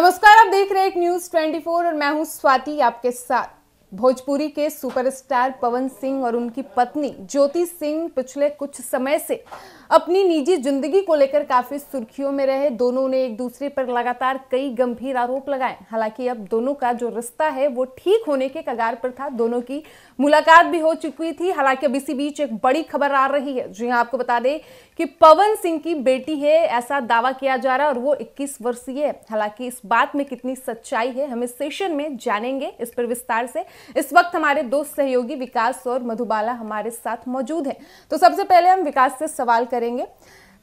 नमस्कार आप देख रहे हैं एक न्यूज 24 और मैं हूं स्वाति आपके साथ भोजपुरी के सुपरस्टार पवन सिंह और उनकी पत्नी ज्योति सिंह पिछले कुछ समय से अपनी निजी जिंदगी को लेकर काफी सुर्खियों में रहे दोनों ने एक दूसरे पर लगातार कई गंभीर आरोप लगाए हालांकि अब दोनों का जो रिश्ता है वो ठीक होने के कगार पर था दोनों की मुलाकात भी हो चुकी थी हालांकि अब इसी बीच एक बड़ी खबर आ रही है जी हाँ आपको बता दें कि पवन सिंह की बेटी है ऐसा दावा किया जा रहा है और वो इक्कीस वर्षीय है हालांकि इस बात में कितनी सच्चाई है हम इस सेशन में जानेंगे इस पर विस्तार से इस वक्त हमारे दो सहयोगी विकास और मधुबाला हमारे साथ मौजूद है तो सबसे पहले हम विकास से सवाल कर करेंगे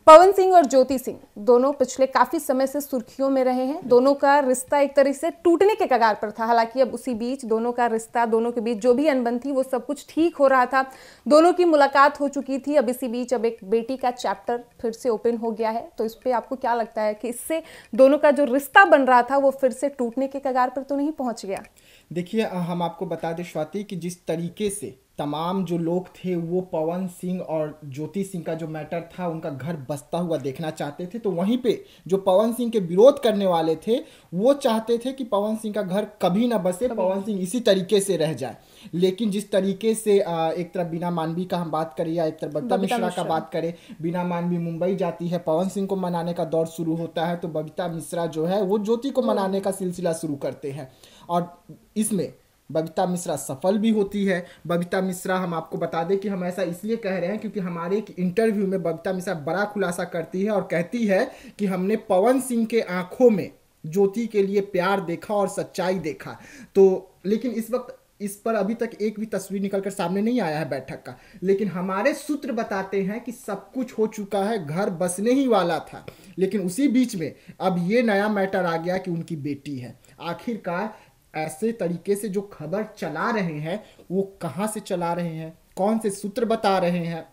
पवन सिंह और ज्योति सिंह दोनों पिछले काफी समय से सुर्खियों में रहे हैं दोनों का रिश्ता एक तरह से टूटने के कगार पर था हालांकि अब उसी बीच दोनों का रिश्ता दोनों के बीच जो भी अनबन थी वो सब कुछ ठीक हो रहा था दोनों की मुलाकात हो चुकी थी अब इसी बीच अब एक बेटी का चैप्टर फिर से ओपन हो गया है तो इस पर आपको क्या लगता है कि इससे दोनों का जो रिश्ता बन रहा था वो फिर से टूटने के कगार पर तो नहीं पहुंच गया देखिए हम आपको बता दें स्वाति कि जिस तरीके से तमाम जो लोग थे वो पवन सिंह और ज्योति सिंह का जो मैटर था उनका घर बसता हुआ देखना चाहते थे तो वहीं पे जो पवन सिंह के विरोध करने वाले थे वो चाहते थे कि पवन सिंह का घर कभी ना बसे पवन सिंह इसी तरीके से रह जाए लेकिन जिस तरीके से एक तरफ बिना मानवी का हम बात करें या एक तरफ बबीता मिश्रा का बात करें बिना मानवी मुंबई जाती है पवन सिंह को मनाने का दौर शुरू होता है तो बबीता मिश्रा जो है वो ज्योति को तो मनाने का सिलसिला शुरू करते हैं और इसमें बबीता मिश्रा सफल भी होती है बबीता मिश्रा हम आपको बता दें कि हम ऐसा इसलिए कह रहे हैं क्योंकि हमारे एक इंटरव्यू में बबीता मिश्रा बड़ा खुलासा करती है और कहती है कि हमने पवन सिंह के आंखों में ज्योति के लिए प्यार देखा और सच्चाई देखा तो लेकिन इस वक्त इस पर अभी तक एक भी तस्वीर निकलकर सामने नहीं आया है बैठक का लेकिन हमारे सूत्र बताते हैं कि सब कुछ हो चुका है घर बसने ही वाला था लेकिन उसी बीच में अब ये नया मैटर आ गया कि उनकी बेटी है आखिरकार ऐसे तरीके से जो खबर चला रहे हैं वो कहाँ से चला रहे हैं कौन से सूत्र बता रहे हैं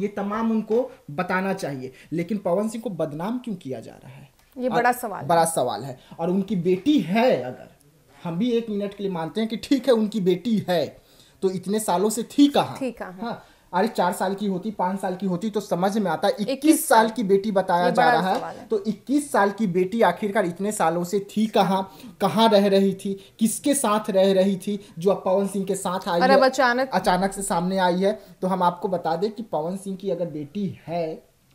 ये तमाम उनको बताना चाहिए लेकिन पवन सिंह को बदनाम क्यों किया जा रहा है ये बड़ा सवाल बड़ा सवाल है और उनकी बेटी है अगर हम भी एक मिनट के लिए मानते हैं कि ठीक है उनकी बेटी है तो इतने सालों से थी कहाँ थी कहाँ हाँ अरे चार साल की होती पांच साल की होती तो समझ में आता इक्कीस साल की बेटी बताया जा रहा है तो इक्कीस साल की बेटी आखिरकार इतने सालों से थी कहाँ कहाँ रह रही थी किसके साथ रह रही थी जो अब पवन सिंह के साथ आई है अचानक अचानक से सामने आई है तो हम आपको बता दें कि पवन सिंह की अगर बेटी है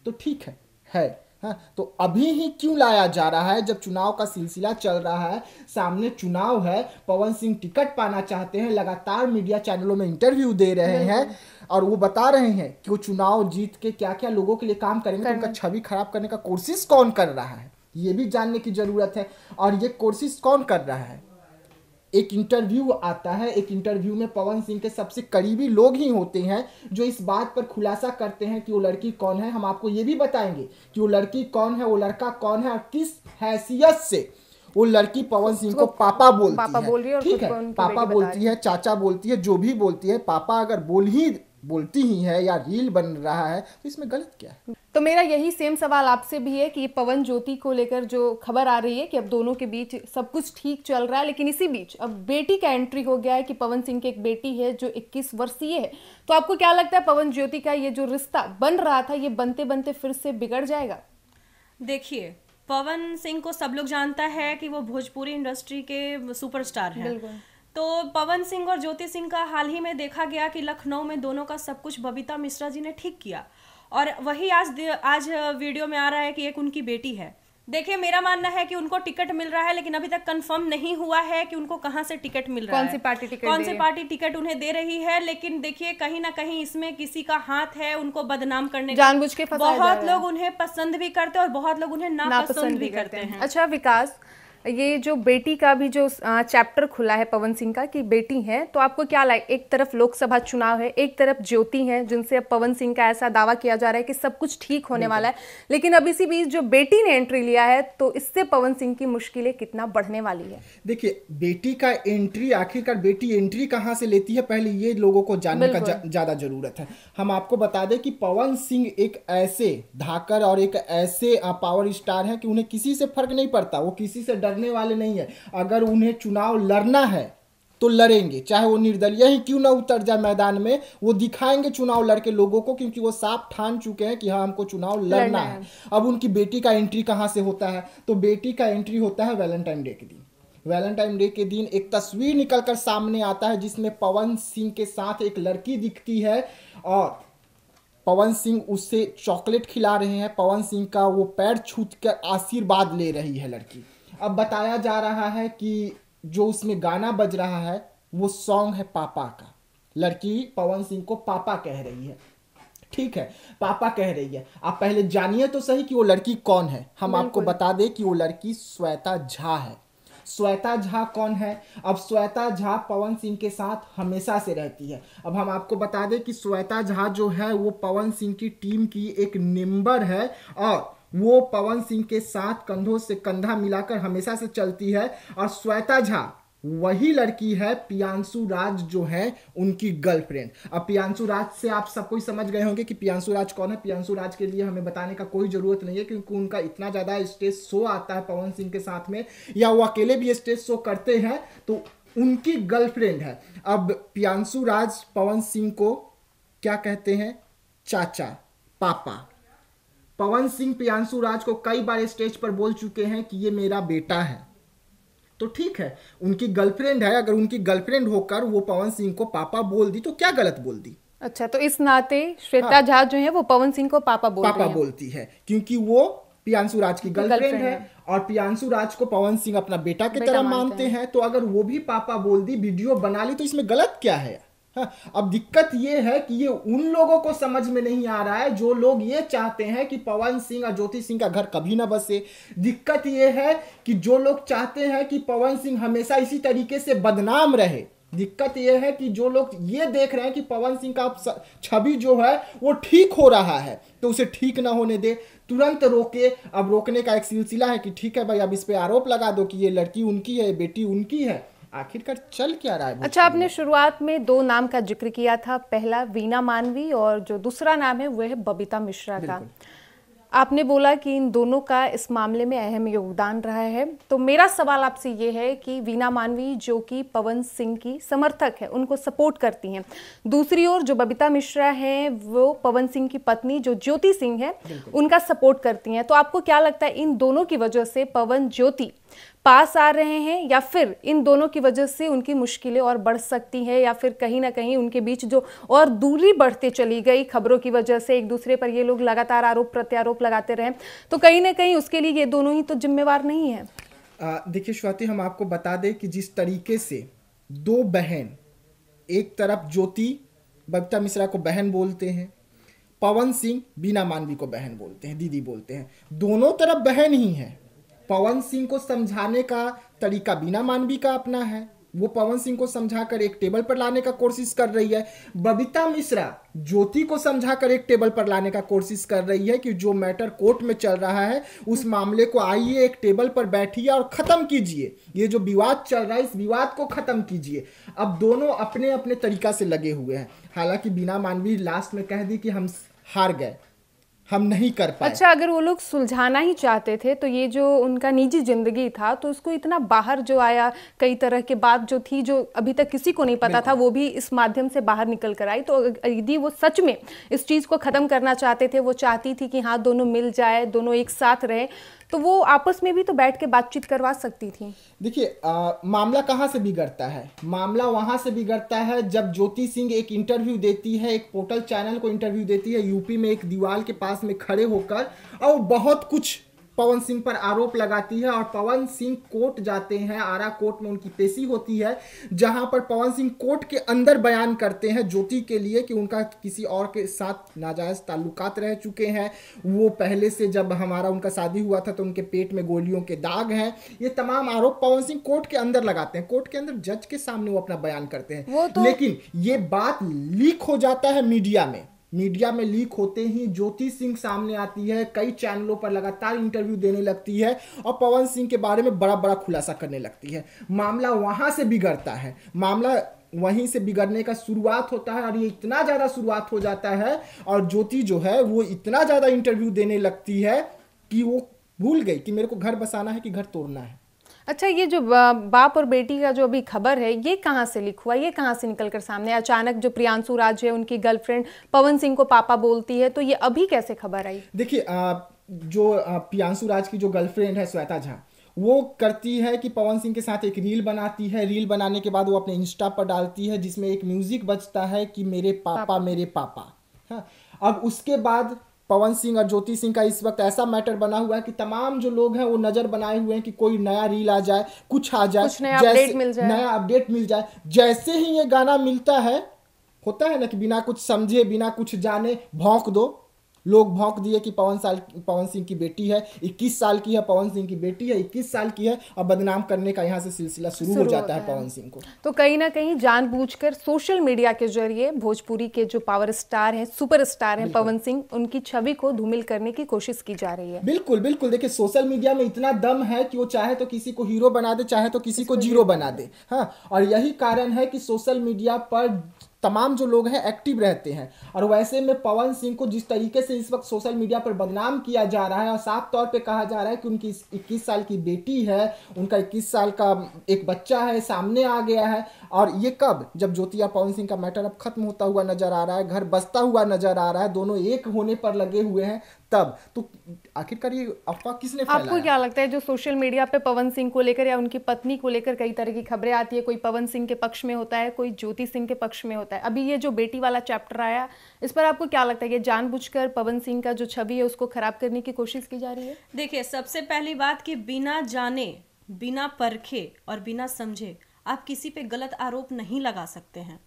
तो ठीक है है हाँ तो अभी ही क्यों लाया जा रहा है जब चुनाव का सिलसिला चल रहा है सामने चुनाव है पवन सिंह टिकट पाना चाहते हैं लगातार मीडिया चैनलों में इंटरव्यू दे रहे हैं और वो बता रहे हैं कि वो चुनाव जीत के क्या क्या लोगों के लिए काम करेंगे तो उनका छवि खराब करने का कोशिश कौन कर रहा है ये भी जानने की ज़रूरत है और ये कोशिश कौन कर रहा है एक इंटरव्यू आता है एक इंटरव्यू में पवन सिंह के सबसे करीबी लोग ही होते हैं जो इस बात पर खुलासा करते हैं कि वो लड़की कौन है हम आपको ये भी बताएंगे कि वो लड़की कौन है वो लड़का कौन है और किस हैसियत से वो लड़की पवन सिंह को पापा बोलती पापा है बोल रही है ठीक है पापा बोलती है चाचा बोलती है जो भी बोलती है पापा अगर बोल ही बोलती ही है या रील बन रहा है तो इसमें गलत क्या है तो मेरा यही सेम सवाल आपसे भी है कि पवन ज्योति को लेकर जो खबर आ रही है कि अब दोनों के बीच सब कुछ ठीक चल रहा है लेकिन इसी बीच अब बेटी का एंट्री हो गया है कि पवन सिंह की एक बेटी है जो 21 वर्षीय है तो आपको क्या लगता है पवन ज्योति का ये जो रिश्ता बन रहा था ये बनते बनते फिर से बिगड़ जाएगा देखिए पवन सिंह को सब लोग जानता है कि वो भोजपुरी इंडस्ट्री के सुपरस्टार हैं तो पवन सिंह और ज्योति सिंह का हाल ही में देखा गया कि लखनऊ में दोनों का सब कुछ बबीता मिश्रा जी ने ठीक किया और वही आज आज वीडियो में आ रहा है कि एक उनकी बेटी है देखिए मेरा मानना है कि उनको टिकट मिल रहा है लेकिन अभी तक कंफर्म नहीं हुआ है कि उनको कहां से टिकट मिल रहा है कौन सी पार्टी टिकट कौन सी पार्टी टिकट उन्हें दे रही है लेकिन देखिए कहीं ना कहीं इसमें किसी का हाथ है उनको बदनाम करने जानबूझ के बहुत लोग उन्हें पसंद भी करते हैं और बहुत लोग उन्हें नापसंद भी करते हैं अच्छा विकास ये जो बेटी का भी जो चैप्टर खुला है पवन सिंह का कि बेटी है तो आपको क्या लाइक एक तरफ लोकसभा चुनाव है एक तरफ ज्योति है जिनसे अब पवन सिंह का ऐसा दावा किया जा रहा है कि सब कुछ ठीक होने वाला है लेकिन अब इसी बीच जो बेटी ने एंट्री लिया है तो इससे पवन सिंह की मुश्किलें कितना बढ़ने वाली है देखिए बेटी का एंट्री आखिरकार बेटी एंट्री कहाँ से लेती है पहले ये लोगों को जानने का ज़्यादा जरूरत है हम आपको बता दें कि पवन सिंह एक ऐसे धाकर और एक ऐसे पावर स्टार है कि उन्हें किसी से फर्क नहीं पड़ता वो किसी से डर लड़ने वाले नहीं है अगर उन्हें चुनाव लड़ना है तो लड़ेंगे चाहे वो निर्दलीय ही क्यों ना उतर जाए मैदान में वो दिखाएंगे चुनाव लड़के लोगों को क्योंकि वो साफ ठान चुके हैं कि हाँ हमको चुनाव लड़ना, लड़ना है।, है अब उनकी बेटी का एंट्री कहाँ से होता है तो बेटी का एंट्री होता है वैलेंटाइन डे के दिन वैलेंटाइन डे के दिन एक तस्वीर निकल कर सामने आता है जिसमें पवन सिंह के साथ एक लड़की दिखती है और पवन सिंह उससे चॉकलेट खिला रहे हैं पवन सिंह का वो पैर छूत कर आशीर्वाद ले रही है लड़की अब बताया जा रहा है कि जो उसमें गाना बज रहा है वो सॉन्ग है पापा का लड़की पवन सिंह को पापा कह रही है ठीक है पापा कह रही है आप पहले जानिए तो सही कि वो लड़की कौन है हम आपको बता दें कि वो लड़की श्वेता झा है श्वेता झा कौन है अब श्वेता झा पवन सिंह के साथ हमेशा से रहती है अब हम आपको बता दें कि श्वेता झा जो है वो पवन सिंह की टीम की एक मेंबर है और वो पवन सिंह के साथ कंधों से कंधा मिलाकर हमेशा से चलती है और श्वेता झा वही लड़की है पियांशु राज जो है उनकी गर्लफ्रेंड अब पियांशु राज से आप सब कोई समझ गए होंगे कि पियांशु राज कौन है पियांशु राज के लिए हमें बताने का कोई ज़रूरत नहीं है क्योंकि उनका इतना ज़्यादा स्टेज शो आता है पवन सिंह के साथ में या वो अकेले भी स्टेज शो करते हैं तो उनकी गर्लफ्रेंड है अब पियांशु राज पवन सिंह को क्या कहते हैं चाचा पापा पवन सिंह प्रियांशु राज को कई बार स्टेज पर बोल चुके हैं कि ये मेरा बेटा है तो ठीक है उनकी गर्लफ्रेंड है अगर उनकी गर्लफ्रेंड होकर वो पवन सिंह को पापा बोल दी तो क्या गलत बोल दी अच्छा तो इस नाते श्वेता हाँ। झा हाँ, जो है वो पवन सिंह को पापा बोल पापा बोलती है क्योंकि वो प्रियांशु राज की गर्लफ्रेंड है और प्रियांशु राज को पवन सिंह अपना बेटा की तरह मानते हैं तो अगर वो भी पापा बोल दी वीडियो बना ली तो इसमें गलत क्या है हाँ, अब दिक्कत ये है कि ये उन लोगों को समझ में नहीं आ रहा है जो लोग ये चाहते हैं कि पवन सिंह और ज्योति सिंह का घर कभी ना बसे दिक्कत ये है कि जो लोग चाहते हैं कि पवन सिंह हमेशा इसी तरीके से बदनाम रहे दिक्कत यह है कि जो लोग ये देख रहे हैं कि पवन सिंह का छवि जो है वो ठीक हो रहा है तो उसे ठीक ना होने दे तुरंत रोके अब रोकने का एक सिलसिला है कि ठीक है भाई अब इस पर आरोप लगा दो कि ये लड़की उनकी है बेटी उनकी है आखिरकार चल क्या रहा है अच्छा आपने शुरुआत में दो नाम का जिक्र किया था पहला वीना मानवी और जो दूसरा नाम है वह है बबीता मिश्रा का आपने बोला कि इन दोनों का इस मामले में अहम योगदान रहा है तो मेरा सवाल आपसे ये है कि वीना मानवी जो कि पवन सिंह की समर्थक है उनको सपोर्ट करती हैं दूसरी ओर जो बबीता मिश्रा हैं वो पवन सिंह की पत्नी जो ज्योति सिंह है उनका सपोर्ट करती हैं तो आपको क्या लगता है इन दोनों की वजह से पवन ज्योति पास आ रहे हैं या फिर इन दोनों की वजह से उनकी मुश्किलें और बढ़ सकती हैं या फिर कहीं ना कहीं उनके बीच जो और दूरी बढ़ते चली गई खबरों की वजह से एक दूसरे पर ये लोग लगातार आरोप प्रत्यारोप लगाते रहे तो कहीं ना कहीं उसके लिए ये दोनों ही तो जिम्मेवार नहीं है देखिए स्वाति हम आपको बता दें कि जिस तरीके से दो बहन एक तरफ ज्योति बबीता मिश्रा को बहन बोलते हैं पवन सिंह बीना मानवी को बहन बोलते हैं दीदी बोलते हैं दोनों तरफ बहन ही हैं पवन सिंह को समझाने का तरीका बिना मानवी का अपना है वो पवन सिंह को समझाकर एक टेबल पर लाने का कोशिश कर रही है बबीता मिश्रा ज्योति को समझाकर एक टेबल पर लाने का कोशिश कर रही है कि जो मैटर कोर्ट में चल रहा है उस मामले को आइए एक टेबल पर बैठिए और खत्म कीजिए ये जो विवाद चल रहा है इस विवाद को खत्म कीजिए अब दोनों अपने अपने तरीका से लगे हुए हैं हालांकि बिना मानवी लास्ट में कह दी कि हम हार गए हम नहीं कर पाए अच्छा अगर वो लोग सुलझाना ही चाहते थे तो ये जो उनका निजी जिंदगी था तो उसको इतना बाहर जो आया कई तरह के बात जो थी जो अभी तक किसी को नहीं पता था वो भी इस माध्यम से बाहर निकल कर आई तो यदि वो सच में इस चीज़ को ख़त्म करना चाहते थे वो चाहती थी कि हाँ दोनों मिल जाए दोनों एक साथ रहे तो वो आपस में भी तो बैठ के बातचीत करवा सकती थी देखिए मामला कहाँ से बिगड़ता है मामला वहाँ से बिगड़ता है जब ज्योति सिंह एक इंटरव्यू देती है एक पोर्टल चैनल को इंटरव्यू देती है यूपी में एक दीवार के पास में खड़े होकर और बहुत कुछ पवन सिंह पर आरोप लगाती है और पवन सिंह कोर्ट जाते हैं आरा कोर्ट में उनकी पेशी होती है जहां पर पवन सिंह कोर्ट के अंदर बयान करते हैं ज्योति के लिए कि उनका किसी और के साथ नाजायज ताल्लुकात रह चुके हैं वो पहले से जब हमारा उनका शादी हुआ था तो उनके पेट में गोलियों के दाग हैं ये तमाम आरोप पवन सिंह कोर्ट के अंदर लगाते हैं कोर्ट के अंदर जज के सामने वो अपना बयान करते हैं तो... लेकिन ये बात लीक हो जाता है मीडिया में मीडिया में लीक होते ही ज्योति सिंह सामने आती है कई चैनलों पर लगातार इंटरव्यू देने लगती है और पवन सिंह के बारे में बड़ा बड़ा खुलासा करने लगती है मामला वहाँ से बिगड़ता है मामला वहीं से बिगड़ने का शुरुआत होता है और ये इतना ज़्यादा शुरुआत हो जाता है और ज्योति जो है वो इतना ज़्यादा इंटरव्यू देने लगती है कि वो भूल गई कि मेरे को घर बसाना है कि घर तोड़ना है अच्छा ये जो बाप और बेटी का जो अभी खबर है ये कहाँ से लिख हुआ ये कहाँ से निकल कर सामने अचानक जो प्रियांशु राज है उनकी गर्लफ्रेंड पवन सिंह को पापा बोलती है तो ये अभी कैसे खबर आई देखिए जो प्रियांशु राज की जो गर्लफ्रेंड है श्वेता झा वो करती है कि पवन सिंह के साथ एक रील बनाती है रील बनाने के बाद वो अपने इंस्टा पर डालती है जिसमें एक म्यूजिक बजता है कि मेरे पापा, पापा। मेरे पापा हाँ अब उसके बाद पवन सिंह और ज्योति सिंह का इस वक्त ऐसा मैटर बना हुआ है कि तमाम जो लोग हैं वो नजर बनाए हुए हैं कि कोई नया रील आ जाए कुछ आ जाए कुछ नया अपडेट मिल जाए नया अपडेट मिल जाए जैसे ही ये गाना मिलता है होता है ना कि बिना कुछ समझे बिना कुछ जाने भौंक दो लोग भौंक दिए कि पवन साल पवन सिंह की बेटी है इक्कीस साल की है पवन सिंह की बेटी है इक्कीस साल की है और बदनाम करने का यहाँ से सिलसिला शुरू हो जाता है पवन सिंह को तो कहीं ना कहीं जानबूझकर सोशल मीडिया के जरिए भोजपुरी के जो पावर स्टार हैं सुपर स्टार हैं पवन सिंह उनकी छवि को धूमिल करने की कोशिश की जा रही है बिल्कुल बिल्कुल देखिए सोशल मीडिया में इतना दम है कि वो चाहे तो किसी को हीरो बना दे चाहे तो किसी को जीरो बना दे हाँ और यही कारण है कि सोशल मीडिया पर तमाम जो लोग हैं एक्टिव रहते हैं और वैसे में पवन सिंह को जिस तरीके से इस वक्त सोशल मीडिया पर बदनाम किया जा रहा है और साफ तौर पे कहा जा रहा है कि उनकी इक्कीस साल की बेटी है उनका इक्कीस साल का एक बच्चा है सामने आ गया है और ये कब जब ज्योतिया पवन सिंह का मैटर अब खत्म होता हुआ नजर आ रहा है घर बसता हुआ नजर आ रहा है दोनों एक होने पर लगे हुए हैं तब तो आखिरकार ये अफवाह किसने आपको क्या लगता है जो सोशल मीडिया पे पवन सिंह को लेकर या उनकी पत्नी को लेकर कई तरह की खबरें आती है कोई पवन सिंह के पक्ष में होता है कोई ज्योति सिंह के पक्ष में होता है अभी ये जो बेटी वाला चैप्टर आया इस पर आपको क्या लगता है ये जानबूझकर पवन सिंह का जो छवि है उसको खराब करने की कोशिश की जा रही है देखिए सबसे पहली बात कि बिना जाने बिना परखे और बिना समझे आप किसी पे गलत आरोप नहीं लगा सकते हैं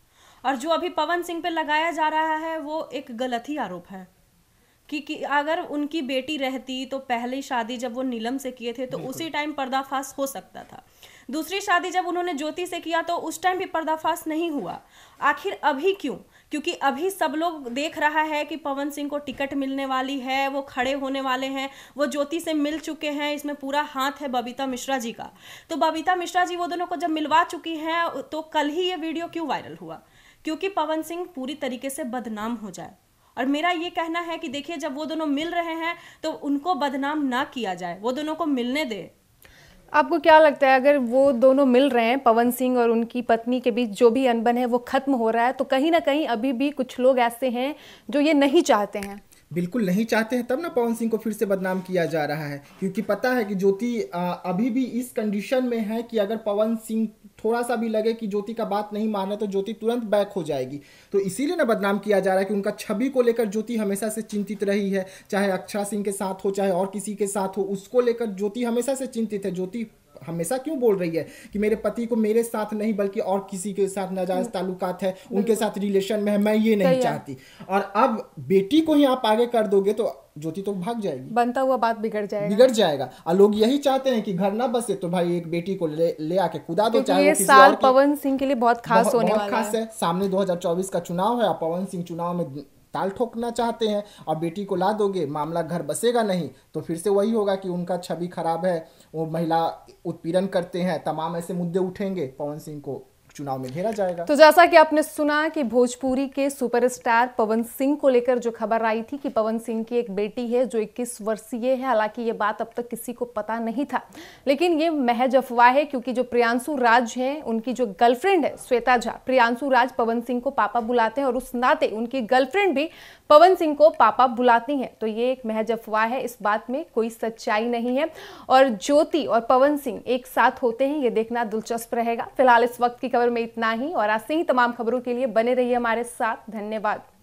और जो अभी पवन सिंह पे लगाया जा रहा है वो एक गलत ही आरोप है कि, कि अगर उनकी बेटी रहती तो पहली शादी जब वो नीलम से किए थे तो उसी टाइम पर्दाफाश हो सकता था दूसरी शादी जब उन्होंने ज्योति से किया तो उस टाइम भी पर्दाफाश नहीं हुआ आखिर अभी क्यों क्योंकि अभी सब लोग देख रहा है कि पवन सिंह को टिकट मिलने वाली है वो खड़े होने वाले हैं वो ज्योति से मिल चुके हैं इसमें पूरा हाथ है बबीता मिश्रा जी का तो बबीता मिश्रा जी वो दोनों को जब मिलवा चुकी हैं तो कल ही ये वीडियो क्यों वायरल हुआ क्योंकि पवन सिंह पूरी तरीके से बदनाम हो जाए और मेरा ये कहना है कि देखिए जब वो दोनों मिल रहे हैं तो उनको बदनाम ना किया जाए वो दोनों को मिलने दे आपको क्या लगता है अगर वो दोनों मिल रहे हैं पवन सिंह और उनकी पत्नी के बीच जो भी अनबन है वो खत्म हो रहा है तो कहीं ना कहीं अभी भी कुछ लोग ऐसे हैं जो ये नहीं चाहते हैं बिल्कुल नहीं चाहते हैं तब ना पवन सिंह को फिर से बदनाम किया जा रहा है क्योंकि पता है कि ज्योति अभी भी इस कंडीशन में है कि अगर पवन सिंह थोड़ा सा भी लगे कि ज्योति का बात नहीं माना तो ज्योति तुरंत बैक हो जाएगी तो इसीलिए ना बदनाम किया जा रहा है कि उनका छवि को लेकर ज्योति हमेशा से चिंतित रही है चाहे अक्षरा सिंह के साथ हो चाहे और किसी के साथ हो उसको लेकर ज्योति हमेशा से चिंतित है ज्योति हमेशा क्यों बोल रही है कि मेरे पति को मेरे साथ नहीं बल्कि और किसी के साथ नाजायज ताल्लुकात है उनके साथ रिलेशन में है मैं ये नहीं चाहती और अब बेटी को ही आप आगे कर दोगे तो ज्योति तो भाग जाएगी बनता हुआ बात बिगड़ जाएगा बिगड़ जाएगा और लोग यही चाहते हैं कि घर ना बसे तो भाई एक बेटी को ले ले आके कुदा दो चाहे ये साल पवन सिंह के लिए बहुत खास बहुत, होने बहुत वाला है खास है सामने 2024 का चुनाव है और पवन सिंह चुनाव में ताल ठोकना चाहते हैं और बेटी को ला दोगे मामला घर बसेगा नहीं तो फिर से वही होगा कि उनका छवि खराब है वो महिला उत्पीड़न करते हैं तमाम ऐसे मुद्दे उठेंगे पवन सिंह को चुनाव में घेरा जाएगा तो जैसा कि आपने सुना कि भोजपुरी के सुपरस्टार पवन सिंह को लेकर जो खबर आई थी कि पवन सिंह की एक बेटी है जो 21 वर्षीय है हालांकि ये बात अब तक किसी को पता नहीं था लेकिन ये महज अफवाह है क्योंकि जो प्रियांशु राज है उनकी जो गर्लफ्रेंड है श्वेता झा प्रियांशु राज पवन सिंह को पापा बुलाते हैं और उस नाते उनकी गर्लफ्रेंड भी पवन सिंह को पापा बुलाती है तो ये एक महज अफवाह है इस बात में कोई सच्चाई नहीं है और ज्योति और पवन सिंह एक साथ होते हैं ये देखना दिलचस्प रहेगा फिलहाल इस वक्त की खबर खबर में इतना ही और ऐसे ही तमाम खबरों के लिए बने रहिए हमारे साथ धन्यवाद